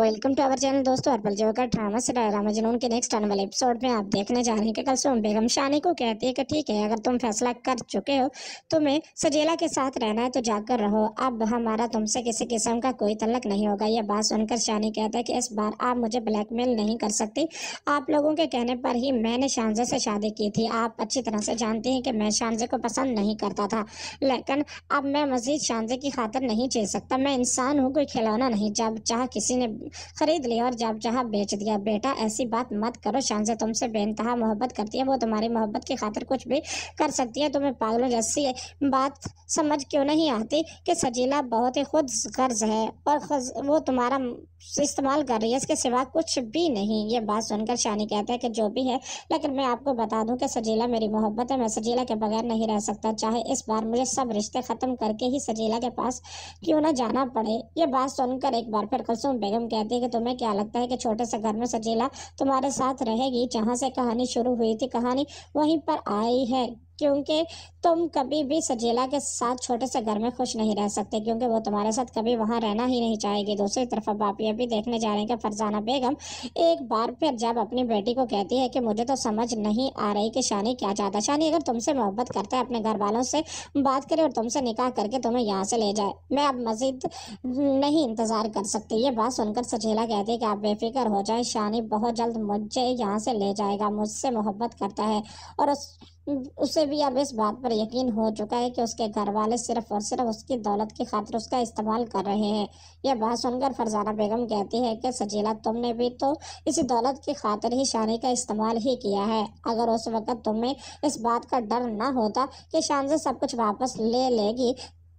welcome to our channel दोस्तों अर्पल जो का ड्रामा से ड्रामा जुनून के नेक्स्ट आने वाले एपिसोड में आप देखने जा रहे हैं कि कल कलसूम बेगम शानी को कहती है कि ठीक है अगर तुम फैसला कर चुके हो तुम्हें तो सजेला के साथ रहना है तो जाकर रहो अब हमारा तुमसे किसी किस्म का कोई तलक नहीं होगा यह बात सुनकर शानी कहता है कि इस बार आप मुझे ब्लैकमेल नहीं कर सकती आप लोगों के कहने पर ही मैंने शानजे से शादी की थी आप अच्छी तरह से जानती हैं कि मैं शानजे को पसंद नहीं करता था लेकिन अब मैं मजीद शानजे की खातर नहीं चेह सकता मैं इंसान हूँ कोई खिलौना नहीं जब चाह किसी ने खरीद लिया और जाप जहाँ बेच दिया बेटा ऐसी बात मत करो शान से तुमसे बेनतहा मोहब्बत करती है वो तुम्हारी मोहब्बत की खातिर कुछ भी कर सकती है तुम्हें पागलों जैसी बात समझ क्यों नहीं आती कि सजीला बहुत ही खुद गर्ज है और वो तुम्हारा इस्तेमाल कर रही है इसके सिवा कुछ भी नहीं ये बात सुनकर शानी कहता है कि जो भी है लेकिन मैं आपको बता दूं कि सजीला मेरी मोहब्बत है मैं सजीला के बगैर नहीं रह सकता चाहे इस बार मुझे सब रिश्ते ख़त्म करके ही सजीला के पास क्यों ना जाना पड़े ये बात सुनकर एक बार फिर कुलसुम बेगम कहती कि तुम्हें क्या लगता है कि छोटे से घर में सजीला तुम्हारे साथ रहेगी जहाँ से कहानी शुरू हुई थी कहानी वहीं पर आई है क्योंकि तुम कभी भी सजेला के साथ छोटे से घर में खुश नहीं रह सकते क्योंकि वो तुम्हारे साथ कभी वहाँ रहना ही नहीं चाहेगी दूसरी तरफ बापिया भी देखने जा रहे हैं कि फरजाना बेगम एक बार फिर जब अपनी बेटी को कहती है कि मुझे तो समझ नहीं आ रही कि शानी क्या चाहता शानी अगर तुमसे मोहब्बत करता है अपने घर वालों से बात करे और तुमसे निकाह करके तुम्हें यहाँ से ले जाए मैं अब मजीद नहीं इंतजार कर सकती ये बात सुनकर सजेला कहती है कि आप बेफिक्र हो जाए शानी बहुत जल्द मुझे यहाँ से ले जाएगा मुझसे मोहब्बत करता है और उस उसे भी अब इस बात पर यकीन हो चुका है कि उसके घर वाले सिर्फ और सिर्फ उसकी दौलत की खातिर उसका इस्तेमाल कर रहे हैं यह बात सुनकर फरजाना बेगम कहती है कि सजीला तुमने भी तो इसी दौलत की खातिर ही शानी का इस्तेमाल ही किया है अगर उस वक्त तुम्हें इस बात का डर ना होता कि शान से सब कुछ वापस ले लेगी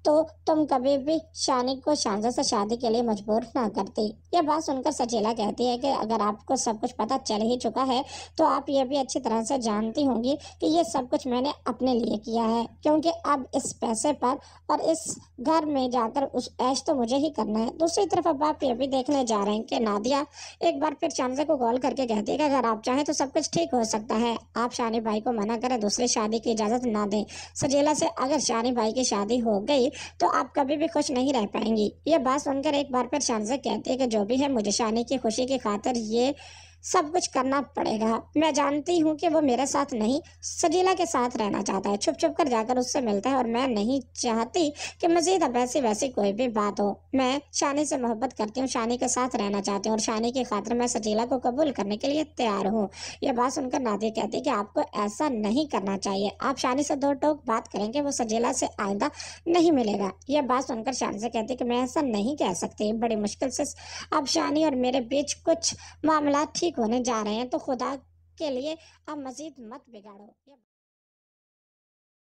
तो तुम कभी भी शानी को शानजा से शादी के लिए मजबूर ना करती यह बात सुनकर सचेला कहती है कि अगर आपको सब कुछ पता चल ही चुका है तो आप ये भी अच्छी तरह से जानती होंगी कि ये सब कुछ मैंने अपने लिए किया है क्योंकि अब इस पैसे पर और इस घर में जाकर उस ऐश तो मुझे ही करना है दूसरी तरफ अब आप ये भी देखने जा रहे हैं कि नादिया एक बार फिर शानजा को कॉल करके कहती है कि अगर आप चाहें तो सब कुछ ठीक हो सकता है आप शानी भाई को मना करें दूसरी शादी की इजाज़त ना दें सजेला से अगर शानी भाई की शादी हो गई तो आप कभी भी खुश नहीं रह पाएंगी ये बात सुनकर एक बार फिर शानजा कहते हैं कि जो भी है मुझे शानी की खुशी की खातिर ये सब कुछ करना पड़ेगा मैं जानती हूँ कि वो मेरे साथ नहीं सजीला के साथ रहना चाहता है छुप छुप कर जाकर उससे मिलता है और मैं नहीं चाहती कि मजीद अब ऐसी वैसी कोई भी बात हो मैं शानी से मोहब्बत करती हूँ शानी के साथ रहना चाहती हूँ और शानी की खातर मैं सजीला को कबूल करने के लिए तैयार हूँ ये बात सुनकर नादी कहती है कि आपको ऐसा नहीं करना चाहिए आप शानी से दो टोक बात करेंगे वो सजीला से आयदा नहीं मिलेगा यह बात सुनकर शानी से कहती कि मैं ऐसा नहीं कह सकती बड़ी मुश्किल से अब शानी और मेरे बीच कुछ मामला ठीक होने जा रहे हैं तो खुदा के लिए अब मजीद मत बिगाड़ो